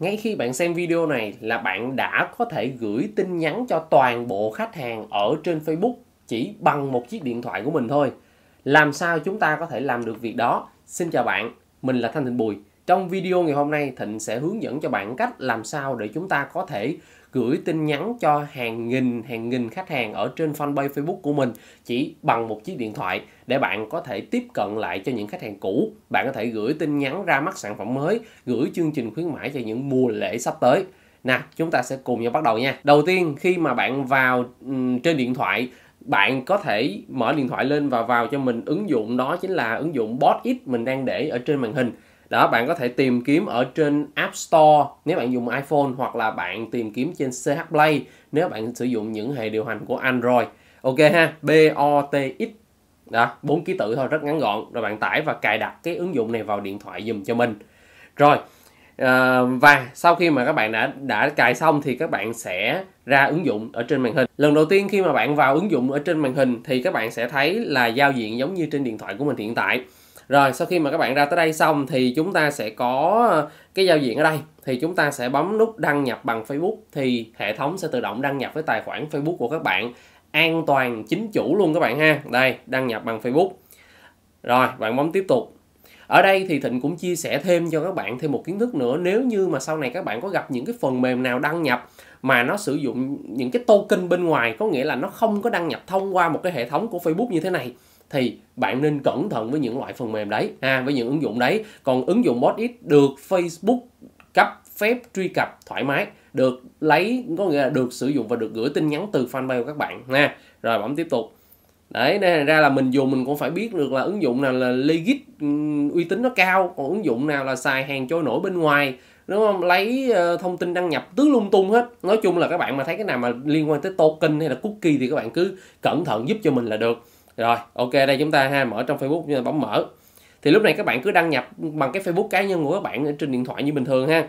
ngay khi bạn xem video này là bạn đã có thể gửi tin nhắn cho toàn bộ khách hàng ở trên Facebook chỉ bằng một chiếc điện thoại của mình thôi. Làm sao chúng ta có thể làm được việc đó? Xin chào bạn, mình là Thanh Thịnh Bùi. Trong video ngày hôm nay, Thịnh sẽ hướng dẫn cho bạn cách làm sao để chúng ta có thể gửi tin nhắn cho hàng nghìn hàng nghìn khách hàng ở trên fanpage Facebook của mình chỉ bằng một chiếc điện thoại để bạn có thể tiếp cận lại cho những khách hàng cũ bạn có thể gửi tin nhắn ra mắt sản phẩm mới gửi chương trình khuyến mãi cho những mùa lễ sắp tới nè chúng ta sẽ cùng nhau bắt đầu nha đầu tiên khi mà bạn vào trên điện thoại bạn có thể mở điện thoại lên và vào cho mình ứng dụng đó chính là ứng dụng Bot X mình đang để ở trên màn hình đó bạn có thể tìm kiếm ở trên App Store nếu bạn dùng iPhone hoặc là bạn tìm kiếm trên CH Play nếu bạn sử dụng những hệ điều hành của Android ok ha B O T X đó bốn ký tự thôi rất ngắn gọn rồi bạn tải và cài đặt cái ứng dụng này vào điện thoại dùm cho mình rồi à, và sau khi mà các bạn đã đã cài xong thì các bạn sẽ ra ứng dụng ở trên màn hình lần đầu tiên khi mà bạn vào ứng dụng ở trên màn hình thì các bạn sẽ thấy là giao diện giống như trên điện thoại của mình hiện tại rồi sau khi mà các bạn ra tới đây xong thì chúng ta sẽ có ờ, cái giao diện ở đây thì chúng ta sẽ bấm nút đăng nhập bằng Facebook thì hệ thống sẽ tự động đăng nhập với tài khoản Facebook của các bạn an toàn chính chủ luôn các bạn ha. Đây, đăng nhập bằng Facebook. Rồi, bạn bấm tiếp tục. Ở đây thì Thịnh cũng chia sẻ thêm cho các bạn thêm một kiến thức nữa nếu như mà sau này các bạn có gặp những cái phần mềm nào đăng nhập mà nó sử dụng những cái token bên ngoài có nghĩa là nó không có đăng nhập thông qua một cái hệ thống của Facebook như thế này thì bạn nên cẩn thận với những loại phần mềm đấy ha, với những ứng dụng đấy còn ứng dụng Modit được Facebook cấp phép truy cập thoải mái được lấy có nghĩa là được sử dụng và được gửi tin nhắn từ fanpage của các bạn nha rồi bấm tiếp tục đấy nên ra là mình dùng mình cũng phải biết được là ứng dụng nào là legit uy tín nó cao còn ứng dụng nào là xài hàng trôi nổi bên ngoài đúng không lấy ờ, thông tin đăng nhập tứ lung tung hết nói chung là các bạn mà thấy cái nào mà liên quan tới token hay là cookie thì các bạn cứ cẩn thận giúp cho mình là được rồi ok đây chúng ta ha mở trong facebook như là bấm mở thì lúc này các bạn cứ đăng nhập bằng cái facebook cá nhân của các bạn trên điện thoại như bình thường ha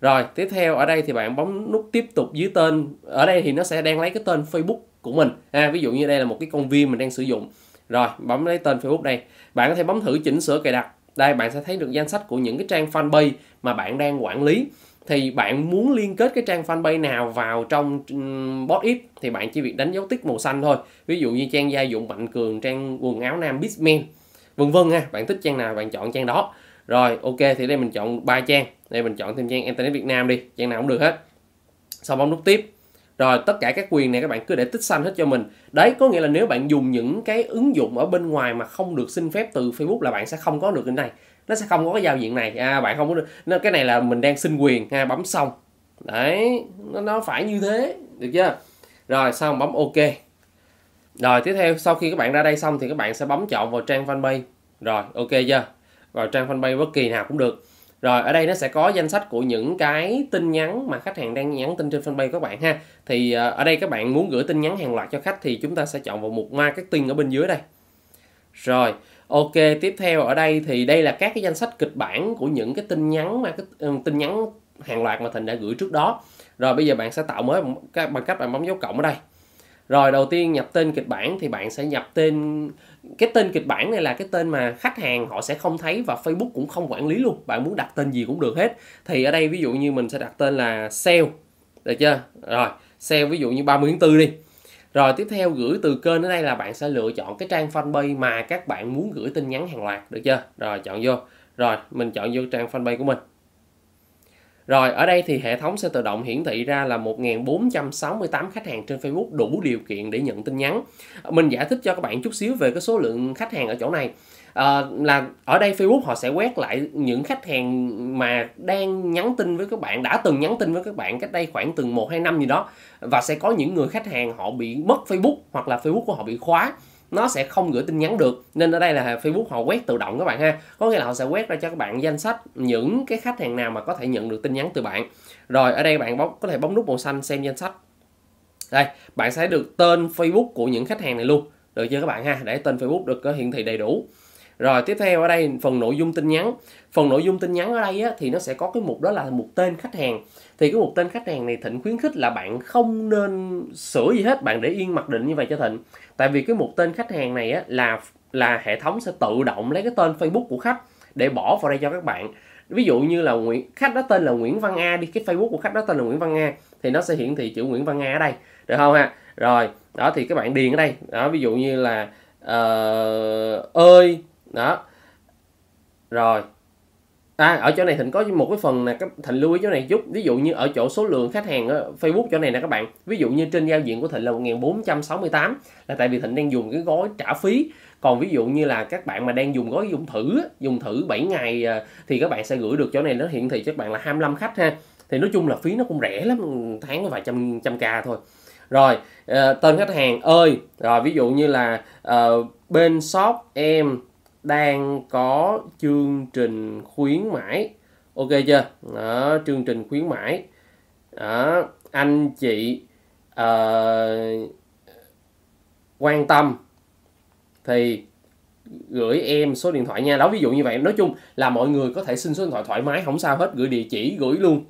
rồi tiếp theo ở đây thì bạn bấm nút tiếp tục dưới tên ở đây thì nó sẽ đang lấy cái tên facebook của mình ha ví dụ như đây là một cái công viên mình đang sử dụng rồi bấm lấy tên facebook đây bạn có thể bấm thử chỉnh sửa cài đặt đây bạn sẽ thấy được danh sách của những cái trang fanpage mà bạn đang quản lý thì bạn muốn liên kết cái trang fanpage nào vào trong bot ip thì bạn chỉ việc đánh dấu tích màu xanh thôi ví dụ như trang gia dụng mạnh cường trang quần áo nam bisman vân vân ha bạn thích trang nào bạn chọn trang đó rồi ok thì đây mình chọn ba trang đây mình chọn thêm trang internet việt nam đi trang nào cũng được hết sau bấm nút tiếp rồi tất cả các quyền này các bạn cứ để tích xanh hết cho mình đấy có nghĩa là nếu bạn dùng những cái ứng dụng ở bên ngoài mà không được xin phép từ Facebook là bạn sẽ không có được cái này nó sẽ không có cái giao diện này à, bạn không có được nó cái này là mình đang xin quyền ha bấm xong đấy nó, nó phải như thế được chưa rồi xong bấm ok rồi tiếp theo sau khi các bạn ra đây xong thì các bạn sẽ bấm chọn vào trang fanpage rồi ok chưa vào trang fanpage bất kỳ nào cũng được rồi ở đây nó sẽ có danh sách của những cái tin nhắn mà khách hàng đang nhắn tin trên fanpage các bạn ha thì ờ, ở đây các bạn muốn gửi tin nhắn hàng loạt cho khách thì chúng ta sẽ chọn vào mục marketing ở bên dưới đây rồi ok tiếp theo ở đây thì đây là các cái danh sách kịch bản của những cái tin nhắn mà cái ừ, tin nhắn hàng loạt mà thành đã gửi trước đó rồi bây giờ bạn sẽ tạo mới bằng cách bạn bấm dấu cộng ở đây rồi đầu tiên nhập tên kịch bản thì bạn sẽ nhập tên cái tên kịch bản này là cái tên mà khách hàng họ sẽ không thấy và Facebook cũng không quản lý luôn bạn muốn đặt tên gì cũng được hết thì ở đây ví dụ như mình sẽ đặt tên là sale được chưa rồi sale ví dụ như 30 tháng tư đi rồi tiếp theo gửi từ kênh ở đây là bạn sẽ lựa chọn cái trang fanpage mà các bạn muốn gửi tin nhắn hàng loạt được chưa rồi chọn vô rồi mình chọn vô trang fanpage của mình rồi ở đây thì hệ thống sẽ tự động hiển thị ra là 1468 khách hàng trên Facebook đủ điều kiện để nhận tin nhắn. Mình giải thích cho các bạn chút xíu về cái số lượng khách hàng ở chỗ này. À, là ở đây Facebook họ sẽ quét lại những khách hàng mà đang nhắn tin với các bạn đã từng nhắn tin với các bạn cách đây khoảng từng 1 2 năm gì đó và sẽ có những người khách hàng họ bị mất Facebook hoặc là Facebook của họ bị khóa nó sẽ không gửi tin nhắn được nên ở đây là Facebook họ quét tự động các bạn ha có nghĩa là họ sẽ quét ra cho các bạn danh sách những cái khách hàng nào mà có thể nhận được tin nhắn từ bạn rồi ở đây bạn bấm có thể bấm nút màu xanh xem danh sách đây bạn sẽ được tên Facebook của những khách hàng này luôn được chưa các bạn ha để tên Facebook được có hiển thị đầy đủ rồi tiếp theo ở đây phần nội dung tin nhắn phần nội dung tin nhắn ở đây á, thì nó sẽ có cái mục đó là mục tên khách hàng thì cái mục tên khách hàng này thịnh khuyến khích là bạn không nên sửa gì hết bạn để yên mặc định như vậy cho thịnh tại vì cái mục tên khách hàng này á, là là hệ thống sẽ tự động lấy cái tên facebook của khách để bỏ vào đây cho các bạn ví dụ như là nguyễn khách đó tên là nguyễn văn a đi cái facebook của khách đó tên là nguyễn văn a thì nó sẽ hiển thị chữ nguyễn văn a ở đây được không ha rồi đó thì các bạn điền ở đây đó ví dụ như là uh, ơi đó rồi à, ở chỗ này thịnh có một cái phần là các thịnh lưu ý chỗ này chút ví dụ như ở chỗ số lượng khách hàng ở Facebook chỗ này nè các bạn ví dụ như trên giao diện của thịnh là 1468 là tại vì thịnh đang dùng cái gói trả phí còn ví dụ như là các bạn mà đang dùng gói dùng thử dùng thử 7 ngày à, thì các bạn sẽ gửi được chỗ này nó hiện thị cho các bạn là 25 khách ha thì nói chung là phí nó cũng rẻ lắm tháng có vài trăm trăm k thôi rồi ờ, tên khách hàng ơi rồi ví dụ như là uh, bên shop em đang có chương trình khuyến mãi ok chưa đó, chương trình khuyến mãi đó, anh chị uh, quan tâm thì gửi em số điện thoại nha đó ví dụ như vậy nói chung là mọi người có thể xin số điện thoại thoải mái không sao hết gửi địa chỉ gửi luôn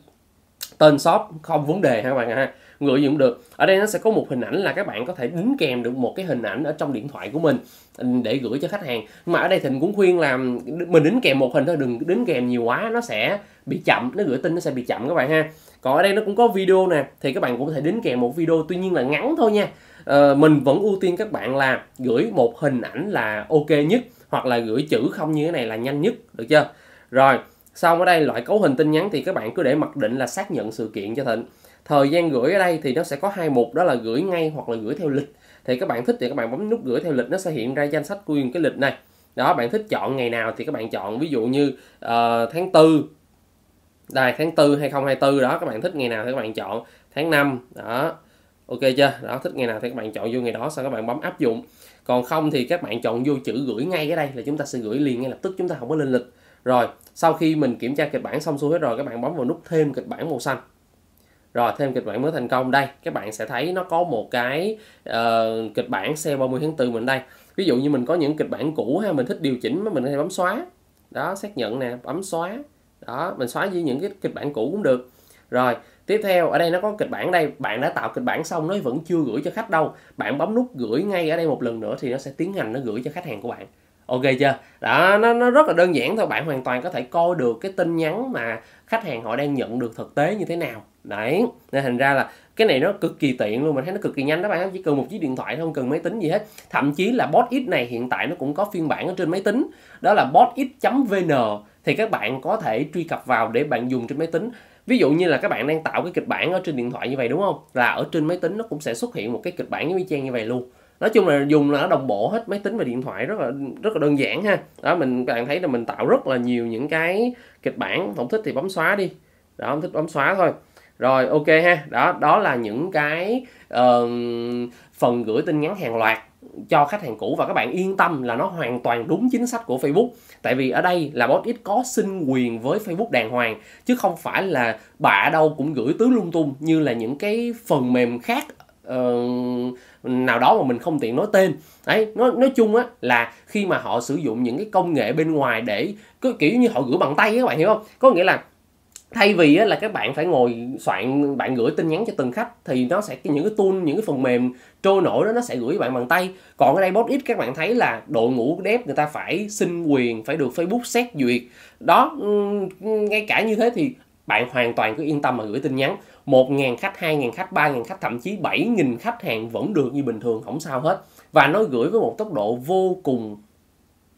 tên shop không vấn đề ha các bạn ha ngựa gì được ở đây nó sẽ có một hình ảnh là các bạn có thể đính kèm được một cái hình ảnh ở trong điện thoại của mình để gửi cho khách hàng mà ở đây thịnh cũng khuyên là mình đính kèm một hình thôi đừng đính kèm nhiều quá nó sẽ bị chậm nó gửi tin nó sẽ bị chậm các bạn ha còn ở đây nó cũng có video nè thì các bạn cũng có thể đính kèm một video tuy nhiên là ngắn thôi nha ờ, mình vẫn ưu tiên các bạn là gửi một hình ảnh là ok nhất hoặc là gửi chữ không như thế này là nhanh nhất được chưa rồi xong ở đây loại cấu hình tin nhắn thì các bạn cứ để mặc định là xác nhận sự kiện cho thịnh thời gian gửi ở đây thì nó sẽ có hai mục đó là gửi ngay hoặc là gửi theo lịch thì các bạn thích thì các bạn bấm nút gửi theo lịch nó sẽ hiện ra danh sách của cái lịch này đó bạn thích chọn ngày nào thì các bạn chọn ví dụ như uh, tháng 4 đây tháng 4 2024 đó các bạn thích ngày nào thì các bạn chọn tháng 5 đó ok chưa đó thích ngày nào thì các bạn chọn vô ngày đó sau các bạn bấm áp dụng còn không thì các bạn chọn vô chữ gửi ngay ở đây là chúng ta sẽ gửi liền ngay lập tức chúng ta không có lên lịch rồi sau khi mình kiểm tra kịch bản xong xuôi hết rồi các bạn bấm vào nút thêm kịch bản màu xanh rồi thêm kịch bản mới thành công đây các bạn sẽ thấy nó có một cái uh, kịch bản sale 30 tháng 4 mình đây ví dụ như mình có những kịch bản cũ ha mình thích điều chỉnh mình có thể bấm xóa đó xác nhận nè bấm xóa đó mình xóa với những cái kịch bản cũ cũng được rồi tiếp theo ở đây nó có kịch bản đây bạn đã tạo kịch bản xong nó vẫn chưa gửi cho khách đâu bạn bấm nút gửi ngay ở đây một lần nữa thì nó sẽ tiến hành nó gửi cho khách hàng của bạn ok chưa đó nó, nó rất là đơn giản thôi bạn hoàn toàn có thể coi được cái tin nhắn mà khách hàng họ đang nhận được thực tế như thế nào đấy nên thành ra là cái này nó cực kỳ tiện luôn mình thấy nó cực kỳ nhanh các bạn chỉ cần một chiếc điện thoại thôi không cần máy tính gì hết thậm chí là bot x này hiện tại nó cũng có phiên bản ở trên máy tính đó là bot x vn thì các bạn có thể truy cập vào để bạn dùng trên máy tính ví dụ như là các bạn đang tạo cái kịch bản ở trên điện thoại như vậy đúng không là ở trên máy tính nó cũng sẽ xuất hiện một cái kịch bản như trang như vậy luôn nói chung là dùng là nó đồng bộ hết máy tính và điện thoại rất là rất là đơn giản ha đó mình các bạn thấy là mình tạo rất là nhiều những cái kịch bản không thích thì bấm xóa đi đó không thích bấm xóa thôi rồi ok ha đó đó là những cái uh, phần gửi tin nhắn hàng loạt cho khách hàng cũ và các bạn yên tâm là nó hoàn toàn đúng chính sách của Facebook. Tại vì ở đây là Bot X có xin quyền với Facebook đàng hoàng chứ không phải là bạ đâu cũng gửi tứ lung tung như là những cái phần mềm khác uh, nào đó mà mình không tiện nói tên đấy nói nói chung á là khi mà họ sử dụng những cái công nghệ bên ngoài để cứ kiểu như họ gửi bằng tay các bạn hiểu không có nghĩa là thay vì là các bạn phải ngồi soạn bạn gửi tin nhắn cho từng khách thì nó sẽ những cái tool những cái phần mềm trôi nổi đó nó sẽ gửi bạn bằng tay còn ở đây bot ít các bạn thấy là đội ngũ dev người ta phải xin quyền phải được facebook xét duyệt đó ngay cả như thế thì bạn hoàn toàn cứ yên tâm mà gửi tin nhắn 1.000 khách, 2.000 khách, 3.000 khách, thậm chí 7.000 khách hàng vẫn được như bình thường, không sao hết. Và nó gửi với một tốc độ vô cùng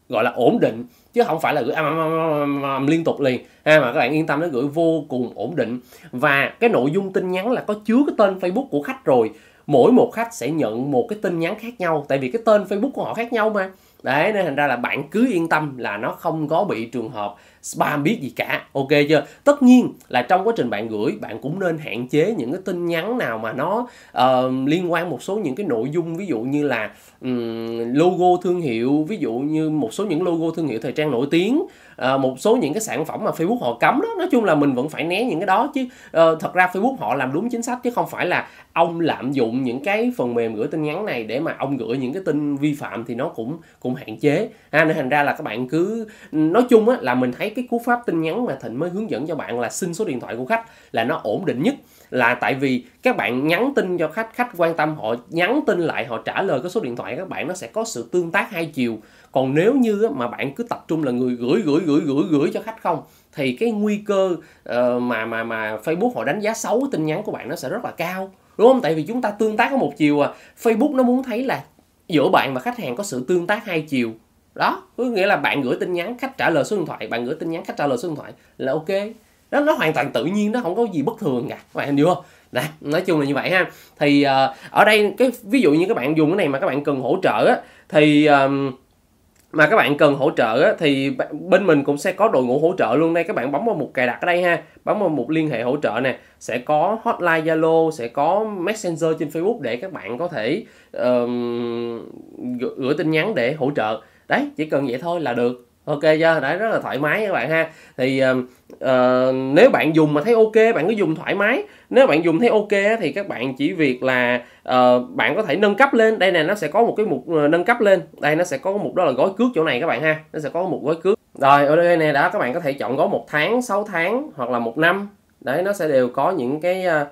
gọi là ổn định chứ không phải là gửi âm âm, âm, âm, âm, liên tục liền ha mà các bạn yên tâm nó gửi vô cùng ổn định và cái nội dung tin nhắn là có chứa cái tên Facebook của khách rồi mỗi một khách sẽ nhận một cái tin nhắn khác nhau tại vì cái tên Facebook của họ khác nhau mà đấy nên thành ra là bạn cứ yên tâm là nó không có bị trường hợp spam biết gì cả ok chưa tất nhiên là trong quá trình bạn gửi bạn cũng nên hạn chế những cái tin nhắn nào mà nó uh, liên quan một số những cái nội dung ví dụ như là um, logo thương hiệu ví dụ như một số những logo thương hiệu thời trang nổi tiếng à, một số những cái sản phẩm mà Facebook họ cấm đó nói chung là mình vẫn phải né những cái đó chứ à, thật ra Facebook họ làm đúng chính sách chứ không phải là ông lạm dụng những cái phần mềm gửi tin nhắn này để mà ông gửi những cái tin vi phạm thì nó cũng cũng hạn chế à, nên thành ra là các bạn cứ nói chung á, là mình thấy cái cú pháp tin nhắn mà Thịnh mới hướng dẫn cho bạn là xin số điện thoại của khách là nó ổn định nhất là tại vì các bạn nhắn tin cho khách khách quan tâm họ nhắn tin lại họ trả lời cái số điện thoại các bạn nó sẽ có sự tương tác hai chiều còn nếu như mà bạn cứ tập trung là người gửi gửi gửi gửi gửi cho khách không thì cái nguy cơ ờ, mà mà mà Facebook họ đánh giá xấu tin nhắn của bạn nó sẽ rất là cao đúng không tại vì chúng ta tương tác có một chiều à Facebook nó muốn thấy là giữa bạn và khách hàng có sự tương tác hai chiều đó có nghĩa là bạn gửi tin nhắn khách trả lời số điện thoại bạn gửi tin nhắn khách trả lời số điện thoại là ok nó nó hoàn toàn tự nhiên nó không có gì bất thường cả các bạn hiểu không đó, nói chung là như vậy ha thì uh, ở đây cái ví dụ như các bạn dùng cái này mà các bạn cần hỗ trợ á, thì um, mà các bạn cần hỗ trợ á, thì bên mình cũng sẽ có đội ngũ hỗ trợ luôn đây các bạn bấm vào mục cài đặt ở đây ha bấm vào mục liên hệ hỗ trợ nè sẽ có hotline zalo sẽ có messenger trên facebook để các bạn có thể um, gửi tin nhắn để hỗ trợ đấy chỉ cần vậy thôi là được ok chưa đấy rất là thoải mái các bạn ha thì uh, nếu bạn dùng mà thấy ok bạn cứ dùng thoải mái nếu bạn dùng thấy ok thì các bạn chỉ việc là uh, bạn có thể nâng cấp lên đây nè, nó sẽ có một cái mục ờ, nâng cấp lên đây nó sẽ có một đó là gói cước chỗ này các bạn ha nó sẽ có một gói cước rồi ở đây nè đã các bạn có thể chọn gói một tháng 6 tháng hoặc là một năm đấy nó sẽ đều có những cái uh,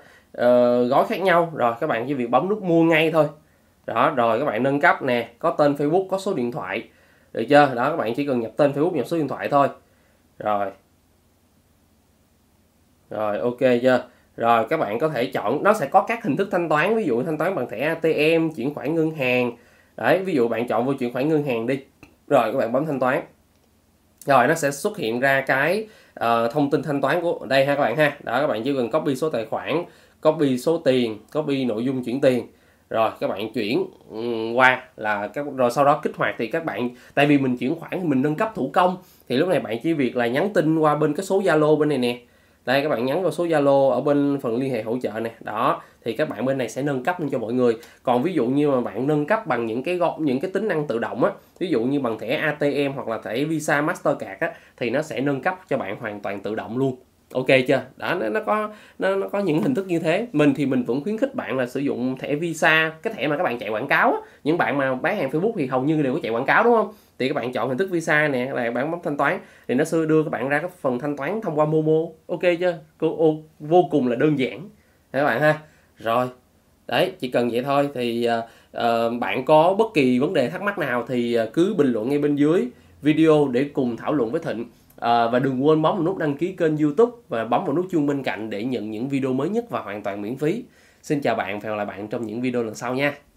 gói khác nhau rồi các bạn chỉ việc bấm nút mua ngay thôi đó rồi các bạn nâng cấp nè có tên facebook có số điện thoại được chưa đó các bạn chỉ cần nhập tên facebook nhập số điện thoại thôi rồi rồi ok chưa rồi các bạn có thể chọn nó sẽ có các hình thức thanh toán ví dụ thanh toán bằng thẻ atm chuyển khoản ngân hàng đấy ví dụ bạn chọn vô chuyển khoản ngân hàng đi rồi các bạn bấm thanh toán rồi nó sẽ xuất hiện ra cái uh, thông tin thanh toán của đây ha các bạn ha đó các bạn chỉ cần copy số tài khoản copy số tiền copy nội dung chuyển tiền rồi các bạn chuyển ừ, qua là các rồi sau đó kích hoạt thì các bạn tại vì mình chuyển khoản mình nâng cấp thủ công thì lúc này bạn chỉ việc là nhắn tin qua bên cái số Zalo bên này nè đây các bạn nhắn vào số Zalo ở bên phần liên hệ hỗ trợ này đó thì các bạn bên này sẽ nâng cấp lên cho mọi người còn ví dụ như mà bạn nâng cấp bằng những cái gọn những cái tính năng tự động á ví dụ như bằng thẻ ATM hoặc là thẻ Visa Mastercard á thì nó sẽ nâng cấp cho bạn hoàn toàn tự động luôn ok chưa đó nó, nó có nó, nó có những hình thức như thế mình thì mình vẫn khuyến khích bạn là sử dụng thẻ visa cái thẻ mà các bạn chạy quảng cáo á. những bạn mà bán hàng facebook thì hầu như đều có chạy quảng cáo đúng không thì các bạn chọn hình thức visa nè là bạn bấm thanh toán thì nó sẽ đưa các bạn ra cái phần thanh toán thông qua momo ok chưa vô cùng là đơn giản các bạn ha rồi đấy chỉ cần vậy thôi thì uh, bạn có bất kỳ vấn đề thắc mắc nào thì ờ, cứ bình luận ngay bên dưới video để cùng thảo luận với thịnh à, và đừng quên bấm vào nút đăng ký kênh youtube và bấm vào nút chuông bên cạnh để nhận những video mới nhất và hoàn toàn miễn phí xin chào bạn và hẹn gặp lại bạn trong những video lần sau nha